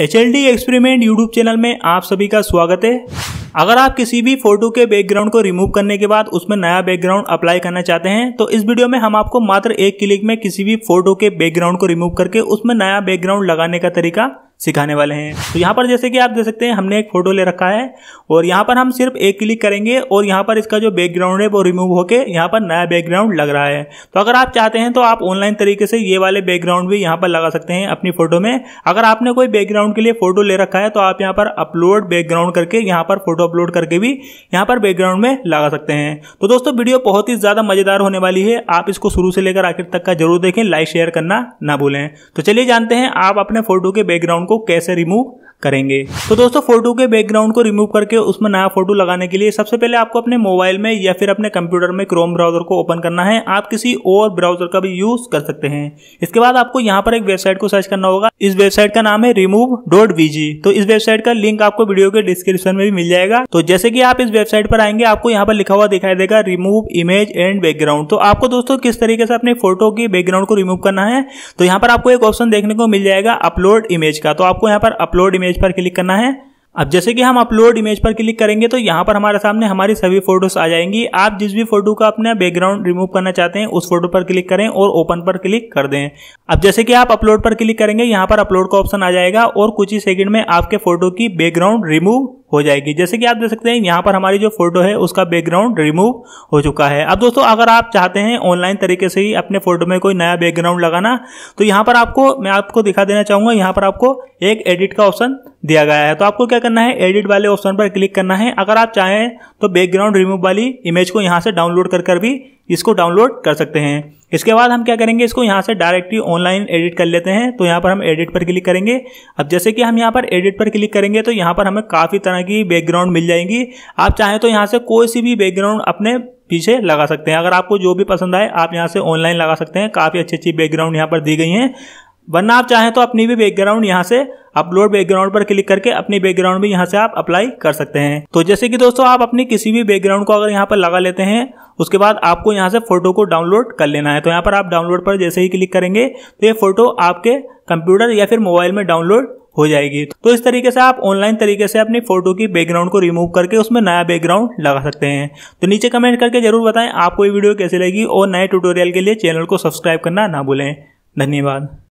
H L D experiment YouTube channel में आप सभी का स्वागत है अगर आप किसी भी फोटो के बैकग्राउंड को रिमूव करने के बाद उसमें नया बैकग्राउंड अप्लाई करना चाहते हैं तो इस वीडियो में हम आपको मात्र एक क्लिक में किसी भी फोटो के बैकग्राउंड को रिमूव करके उसमें नया बैकग्राउंड लगाने का तरीका सिखाने वाले हैं तो यहाँ पर जैसे कि आप देख सकते हैं हमने एक फ़ोटो ले रखा है और यहाँ पर हम सिर्फ एक क्लिक करेंगे और यहाँ पर इसका जो बैकग्राउंड है वो रिमूव होकर यहाँ पर नया बैकग्राउंड लग रहा है तो अगर आप चाहते हैं तो आप ऑनलाइन तरीके से ये वाले बैकग्राउंड भी यहाँ पर लगा सकते हैं अपनी फ़ोटो में अगर आपने कोई बैकग्राउंड के लिए फ़ोटो ले रखा है तो आप यहाँ पर अपलोड बैकग्राउंड करके यहाँ पर फ़ोटो अपलोड करके भी यहाँ पर बैकग्राउंड में लगा सकते हैं तो दोस्तों वीडियो बहुत ही ज़्यादा मज़ेदार होने वाली है आप इसको शुरू से लेकर आखिर तक का जरूर देखें लाइक शेयर करना ना भूलें तो चलिए जानते हैं आप अपने फ़ोटो के बैकग्राउंड को कैसे रिमूव करेंगे तो दोस्तों फोटो के बैकग्राउंड को रिमूव करके उसमें नया फोटो लगाने के लिए सबसे पहले आपको अपने मोबाइल में या फिर अपने कंप्यूटर में क्रोम ब्राउजर को ओपन करना है आप किसी और ब्राउजर का भी यूज कर सकते हैं इसके बाद आपको यहाँ पर एक वेबसाइट को सर्च करना होगा इस वेबसाइट का नाम है रिमूव डॉट वीजी तो इस वेबसाइट का लिंक आपको वीडियो के डिस्क्रिप्शन में भी मिल जाएगा तो जैसे कि आप इस वेबसाइट पर आएंगे आपको यहाँ पर लिखा हुआ दिखाई देगा रिमूव इमेज एंड बैकग्राउंड तो आपको दोस्तों किस तरीके से अपने फोटो की बैकग्राउंड को रिमूव करना है तो यहाँ पर आपको एक ऑप्शन देखने को मिल जाएगा अपलोड इमेज का तो आपको यहाँ पर अपलोड इमेज इमेज पर क्लिक करना है अब जैसे कि हम अपलोड इमेज पर क्लिक करेंगे तो यहाँ पर हमारे सामने हमारी सभी फोटोज आ जाएंगी आप जिस भी फोटो का अपना बैकग्राउंड रिमूव करना चाहते हैं उस फोटो पर क्लिक करें और ओपन पर क्लिक कर दें अब जैसे कि आप अपलोड पर क्लिक करेंगे यहाँ पर अपलोड का ऑप्शन आ जाएगा और कुछ ही सेकंड में आपके फोटो की बैकग्राउंड रिमूव हो जाएगी जैसे कि आप देख सकते हैं यहाँ पर हमारी जो फोटो है उसका बैकग्राउंड रिमूव हो चुका है अब दोस्तों अगर आप चाहते हैं ऑनलाइन तरीके से ही अपने फोटो में कोई नया बैकग्राउंड लगाना तो यहाँ पर आपको मैं आपको दिखा देना चाहूँगा यहाँ पर आपको एक एडिट का ऑप्शन दिया गया है तो आपको क्या करना है एडिट वाले ऑप्शन पर क्लिक करना है अगर आप चाहें तो बैकग्राउंड रिमूव वाली इमेज को यहाँ से डाउनलोड कर कर भी इसको डाउनलोड कर सकते हैं इसके बाद हम क्या करेंगे इसको यहाँ से डायरेक्टली ऑनलाइन एडिट कर लेते हैं तो यहाँ पर हम एडिट पर क्लिक करेंगे अब जैसे कि हम यहाँ पर एडिट पर क्लिक करेंगे तो यहाँ पर हमें काफ़ी तरह की बैकग्राउंड मिल जाएंगी आप चाहें तो यहाँ से कोई सी भी बैकग्राउंड अपने पीछे लगा सकते हैं अगर आपको जो भी पसंद आए आप यहाँ से ऑनलाइन लगा सकते हैं काफ़ी अच्छी अच्छी बैकग्राउंड यहाँ पर दी गई हैं वरना आप चाहें तो अपनी भी बैकग्राउंड यहाँ से अपलोड बैकग्राउंड पर क्लिक करके अपनी बैकग्राउंड भी यहाँ से आप अप्लाई कर सकते हैं तो जैसे कि दोस्तों आप अपनी किसी भी बैकग्राउंड को अगर यहाँ पर लगा लेते हैं उसके बाद आपको यहाँ से फोटो को डाउनलोड कर लेना है तो यहाँ पर आप डाउनलोड पर जैसे ही क्लिक करेंगे तो ये फोटो आपके कंप्यूटर या फिर मोबाइल में डाउनलोड हो जाएगी तो इस तरीके से आप ऑनलाइन तरीके से अपनी फोटो की बैकग्राउंड को रिमूव करके उसमें नया बैकग्राउंड लगा सकते हैं तो नीचे कमेंट करके जरूर बताएं आपको ये वीडियो कैसे लगी और नए ट्यूटोरियल के लिए चैनल को सब्सक्राइब करना ना भूलें धन्यवाद